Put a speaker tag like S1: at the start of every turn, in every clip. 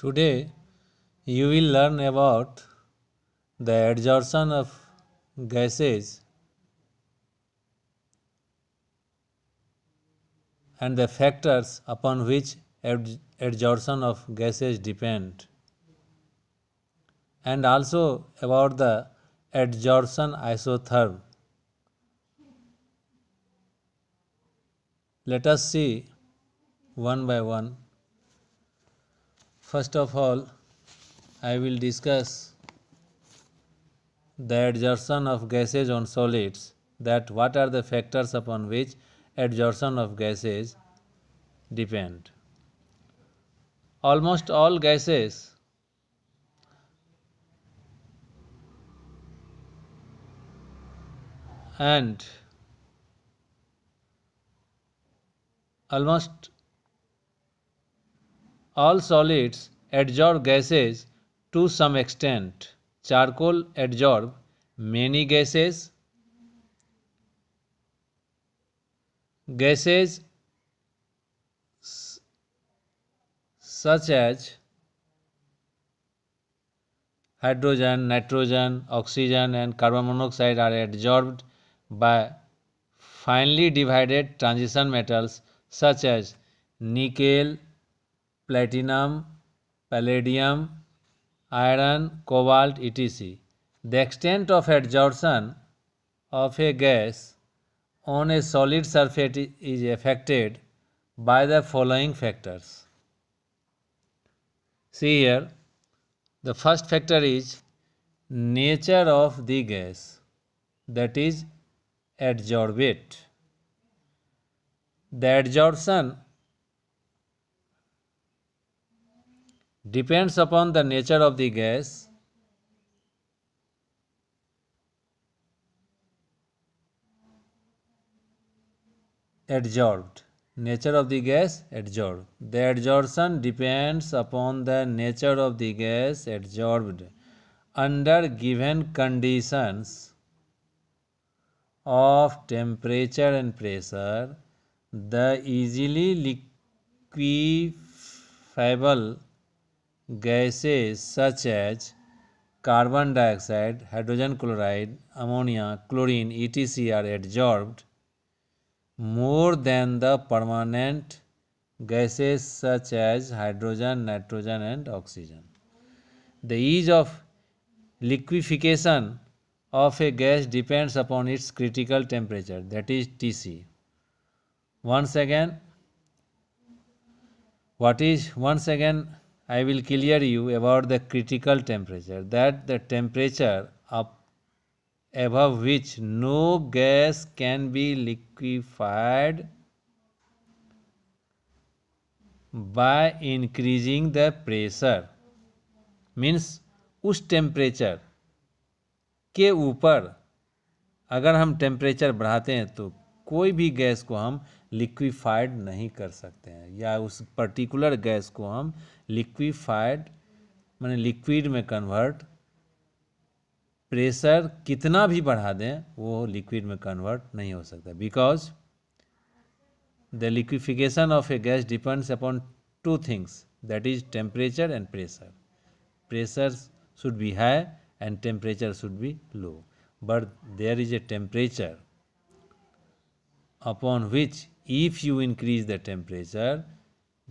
S1: Today, you will learn about the adsorption of gases and the factors upon which adsorption of gases depend and also about the adsorption isotherm. Let us see one by one. First of all, I will discuss the adsorption of gases on solids that what are the factors upon which adsorption of gases depend. Almost all gases and almost All solids adsorb gases to some extent. Charcoal adsorb many gases. Gases such as hydrogen, nitrogen, oxygen and carbon monoxide are adsorbed by finely divided transition metals such as nickel, platinum, palladium, iron, cobalt, etc. The extent of adsorption of a gas on a solid surface is affected by the following factors. See here, the first factor is nature of the gas, that is adsorbate. The adsorption depends upon the nature of the gas adsorbed nature of the gas adsorbed the adsorption depends upon the nature of the gas adsorbed under given conditions of temperature and pressure the easily liquefiable gases such as carbon dioxide, hydrogen chloride, ammonia, chlorine, etc. are adsorbed more than the permanent gases such as hydrogen, nitrogen and oxygen. The ease of liquefaction of a gas depends upon its critical temperature that is Tc. Once again, what is once again I will clear you about the critical temperature, that the temperature up above which no gas can be liquefied by increasing the pressure means us temperature के ऊपर अगर हम temperature बढ़ाते हैं तो कोई भी gas को हम लिक्विफाइड नहीं कर सकते हैं या उस पर्टिकुलर गैस को हम लिक्विफाइड मैंने लिक्विड में कन्वर्ट प्रेशर कितना भी बढ़ा दें वो लिक्विड में कन्वर्ट नहीं हो सकता because the liquefaction of a gas depends upon two things that is temperature and pressure pressure should be high and temperature should be low but there is a temperature upon which if you increase the temperature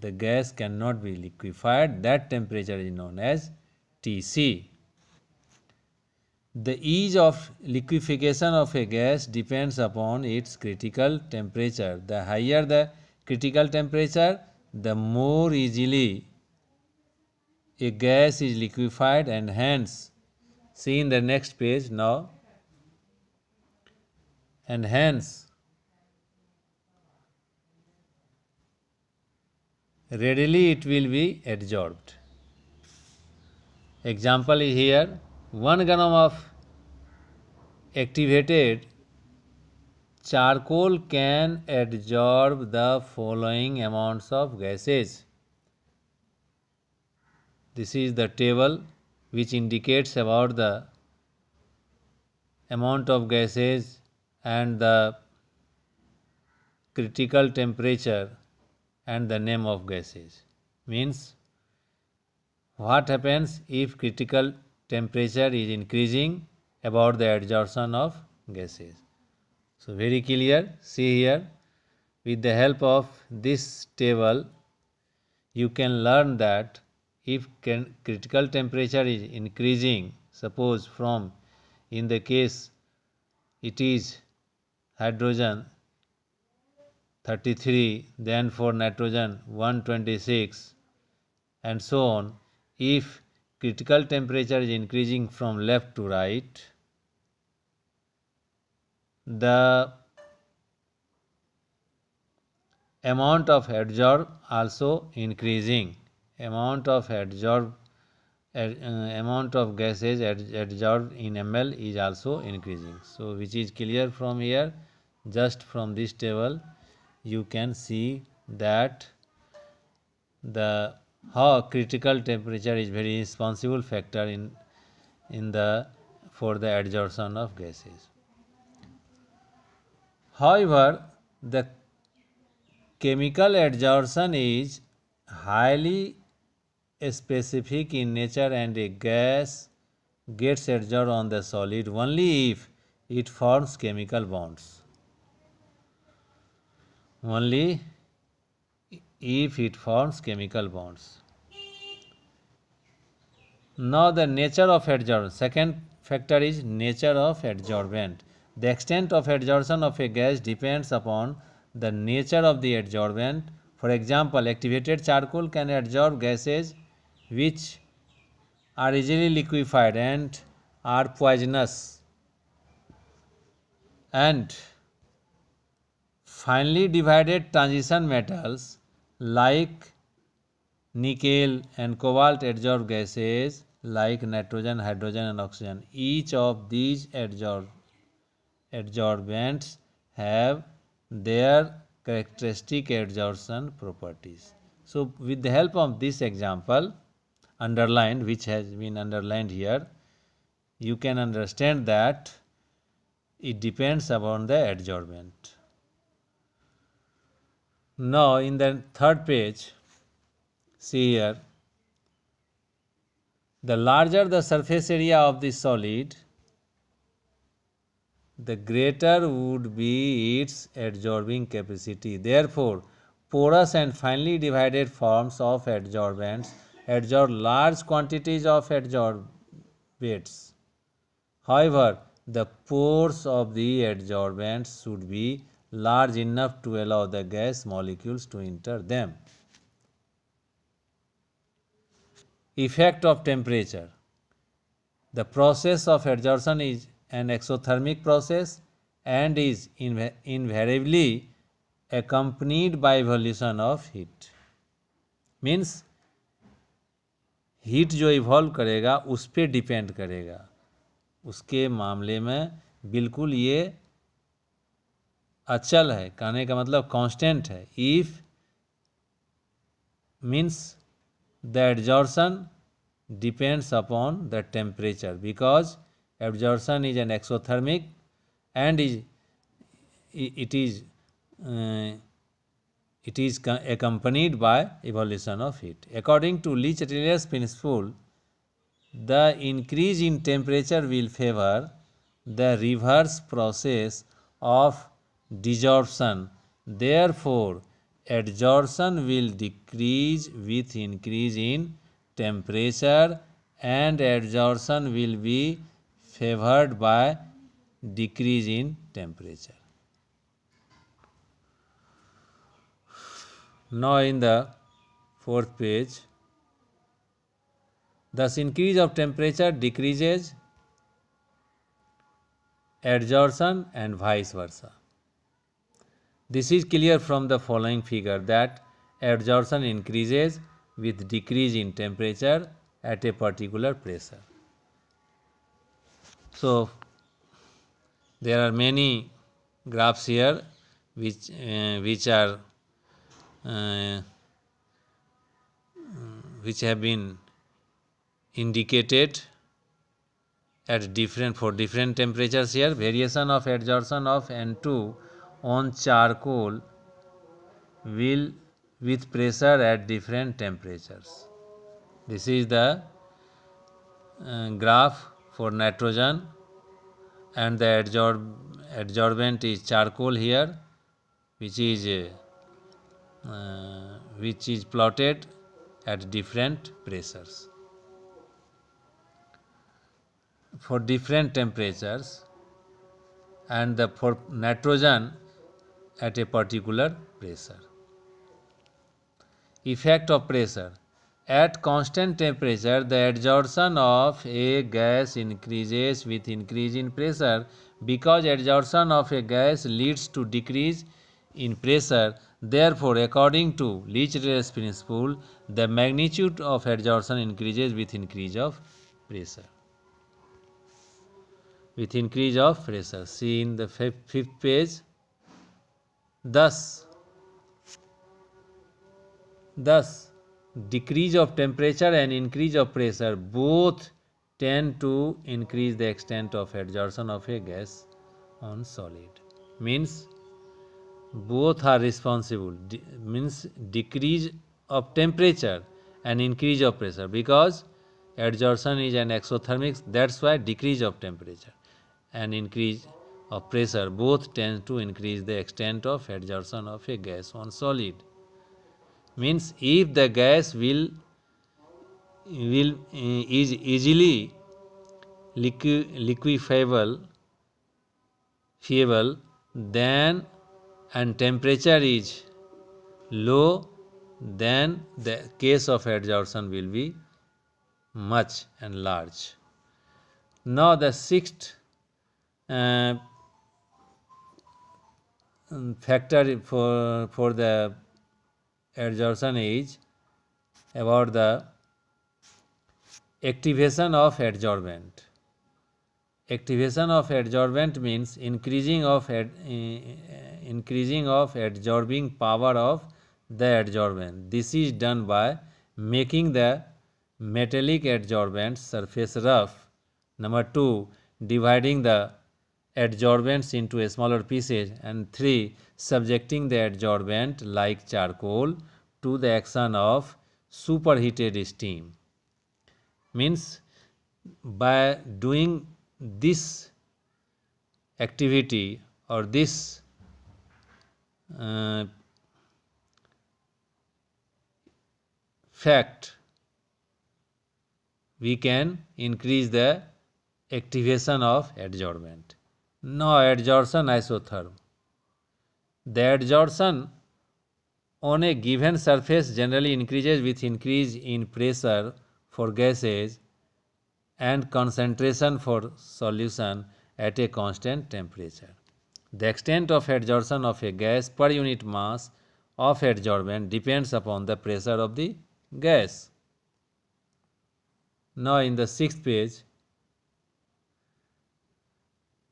S1: the gas cannot be liquefied. That temperature is known as Tc. The ease of liquefaction of a gas depends upon its critical temperature. The higher the critical temperature, the more easily a gas is liquefied and hence, see in the next page now, and hence readily it will be adsorbed. Example is here 1 gram of activated charcoal can adsorb the following amounts of gases. This is the table which indicates about the amount of gases and the critical temperature and the name of gases means what happens if critical temperature is increasing about the adsorption of gases. So very clear see here with the help of this table you can learn that if critical temperature is increasing suppose from in the case it is hydrogen 33, then for nitrogen 126 and so on. If critical temperature is increasing from left to right, the amount of adsorb also increasing. Amount of adsorb ad, uh, amount of gases ad, adsorbed in ml is also increasing. So, which is clear from here, just from this table you can see that the how critical temperature is very responsible factor in in the for the adsorption of gases however the chemical adsorption is highly specific in nature and a gas gets adsorbed on the solid only if it forms chemical bonds only if it forms chemical bonds. Now the nature of adsorption. Second factor is nature of adsorbent. The extent of adsorption of a gas depends upon the nature of the adsorbent. For example, activated charcoal can adsorb gases which are easily liquefied and are poisonous and Finely divided transition metals like nickel and cobalt adsorb gases like nitrogen, hydrogen and oxygen. Each of these adsorb, adsorbents have their characteristic adsorption properties. So with the help of this example underlined which has been underlined here you can understand that it depends upon the adsorbent. Now, in the third page, see here, the larger the surface area of the solid, the greater would be its adsorbing capacity. Therefore, porous and finely divided forms of adsorbents adsorb large quantities of adsorbates. However, the pores of the adsorbents should be large enough to allow the gas molecules to enter them. Effect of temperature The process of adsorption is an exothermic process and is inv invariably accompanied by evolution of heat. Means heat जो evolve करेगा उस पर depend करेगा उसके मामले में बिल्कुल ये अचल है कहने का मतलब कांस्टेंट है if means the absorption depends upon the temperature because absorption is an exothermic and is it is it is a accompanied by evolution of heat according to Le Chatelier's principle the increase in temperature will favour the reverse process of desorption. Therefore, adsorption will decrease with increase in temperature and adsorption will be favored by decrease in temperature. Now in the fourth page, thus increase of temperature decreases adsorption and vice versa. This is clear from the following figure that adsorption increases with decrease in temperature at a particular pressure. So, there are many graphs here which, uh, which are uh, which have been indicated at different for different temperatures here variation of adsorption of N2 on charcoal will with pressure at different temperatures. This is the uh, graph for nitrogen and the adsorb adsorbent is charcoal here which is uh, which is plotted at different pressures. For different temperatures and the for nitrogen at a particular pressure. Effect of pressure At constant temperature, the adsorption of a gas increases with increase in pressure. Because adsorption of a gas leads to decrease in pressure, therefore, according to leach principle, the magnitude of adsorption increases with increase of pressure. With increase of pressure, see in the fifth page thus thus decrease of temperature and increase of pressure both tend to increase the extent of adsorption of a gas on solid means both are responsible De means decrease of temperature and increase of pressure because adsorption is an exothermic that's why decrease of temperature and increase of pressure both tend to increase the extent of adsorption of a gas on solid. Means if the gas will will eh, is easily liquefiable then and temperature is low then the case of adsorption will be much and large. Now the sixth uh, um, factor for, for the adsorption is about the activation of adsorbent. Activation of adsorbent means increasing of ad, increasing of adsorbing power of the adsorbent. This is done by making the metallic adsorbent surface rough. Number two, dividing the adsorbents into smaller pieces and 3. Subjecting the adsorbent like charcoal to the action of superheated steam. Means by doing this activity or this uh, fact we can increase the activation of adsorbent no adsorption isotherm. The adsorption on a given surface generally increases with increase in pressure for gases and concentration for solution at a constant temperature. The extent of adsorption of a gas per unit mass of adsorbent depends upon the pressure of the gas. Now in the sixth page,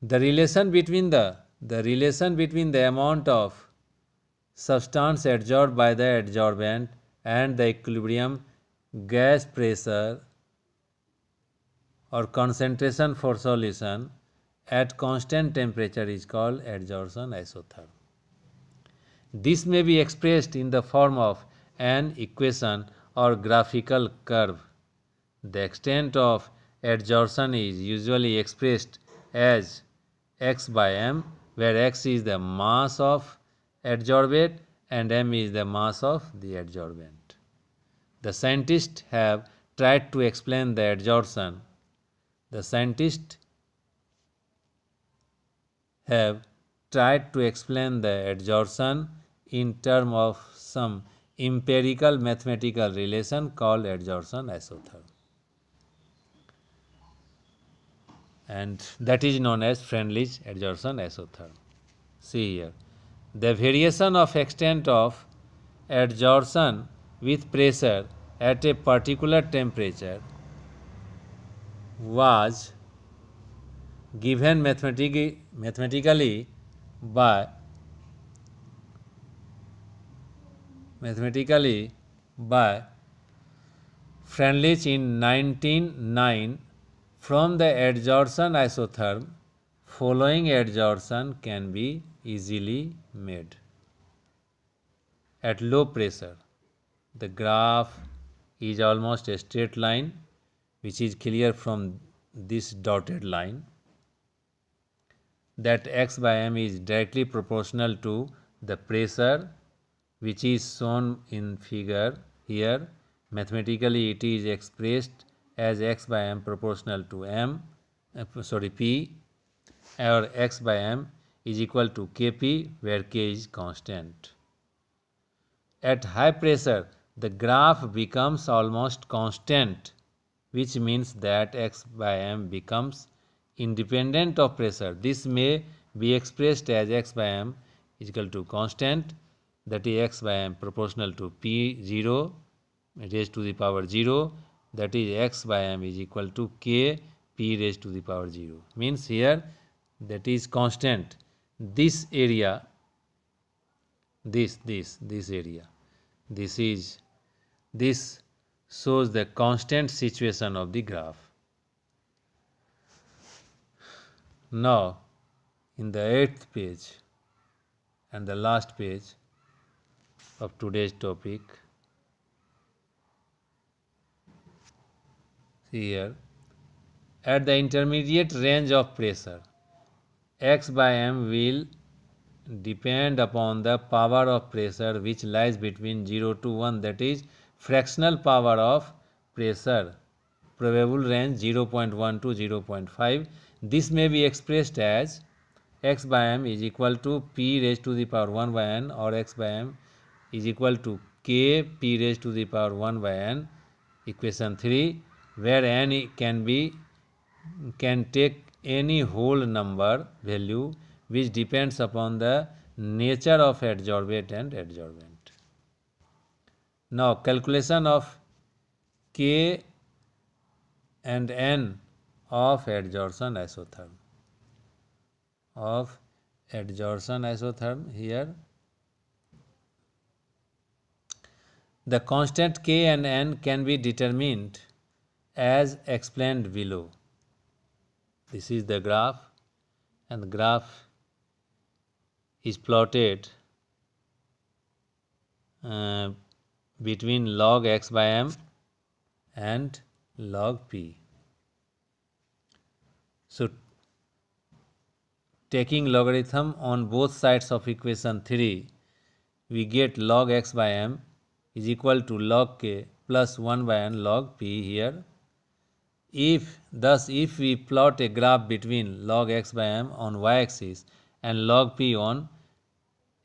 S1: the relation between the the relation between the amount of substance adsorbed by the adsorbent and the equilibrium gas pressure or concentration for solution at constant temperature is called adsorption isotherm. This may be expressed in the form of an equation or graphical curve. The extent of adsorption is usually expressed as x by m where x is the mass of adsorbate and m is the mass of the adsorbent. The scientists have tried to explain the adsorption. The scientists have tried to explain the adsorption in terms of some empirical mathematical relation called adsorption isotherm. and that is known as Friendly's adsorption isotherm. See here, the variation of extent of adsorption with pressure at a particular temperature was given mathematically, mathematically by mathematically by Friendlich in 1909 from the adsorption isotherm, following adsorption can be easily made. At low pressure, the graph is almost a straight line which is clear from this dotted line that x by m is directly proportional to the pressure which is shown in figure here mathematically it is expressed as x by m proportional to m uh, sorry p or x by m is equal to kp where k is constant. At high pressure the graph becomes almost constant which means that x by m becomes independent of pressure. This may be expressed as x by m is equal to constant that is x by m proportional to p 0 raised to the power 0 that is x by m is equal to k p raised to the power 0 means here that is constant this area this this this area this is this shows the constant situation of the graph now in the eighth page and the last page of today's topic see here at the intermediate range of pressure x by m will depend upon the power of pressure which lies between 0 to 1 that is fractional power of pressure probable range 0.1 to 0.5 this may be expressed as x by m is equal to p raised to the power 1 by n or x by m is equal to k p raised to the power 1 by n equation 3 where n can be can take any whole number value which depends upon the nature of adsorbate and adsorbent. Now calculation of K and N of adsorption isotherm of adsorption isotherm here the constant K and N can be determined as explained below. This is the graph and the graph is plotted uh, between log x by m and log p. So taking logarithm on both sides of equation 3, we get log x by m is equal to log k plus 1 by n log p here if thus if we plot a graph between log x by m on y axis and log p on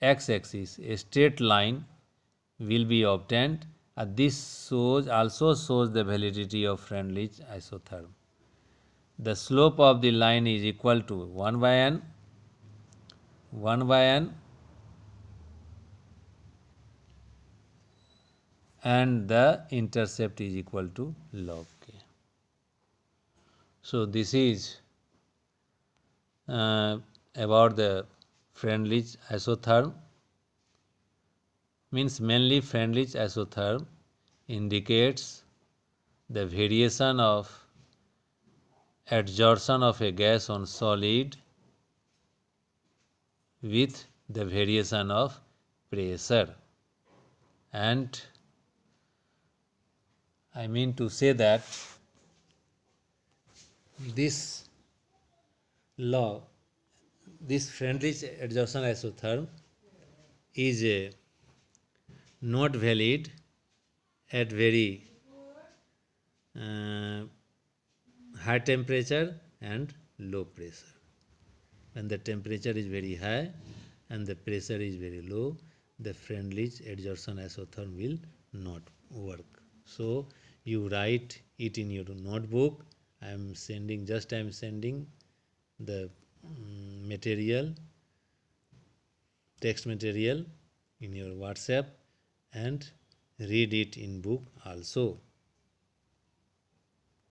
S1: x axis, a straight line will be obtained and this shows also shows the validity of Friendlich isotherm. The slope of the line is equal to 1 by n, 1 by n and the intercept is equal to log. So, this is uh, about the friendly isotherm means mainly friendly isotherm indicates the variation of adsorption of a gas on solid with the variation of pressure and I mean to say that this law, this Friendly's adsorption isotherm is uh, not valid at very uh, high temperature and low pressure. When the temperature is very high and the pressure is very low, the Friendly's adsorption isotherm will not work. So you write it in your notebook I am sending just I am sending the um, material text material in your WhatsApp and read it in book also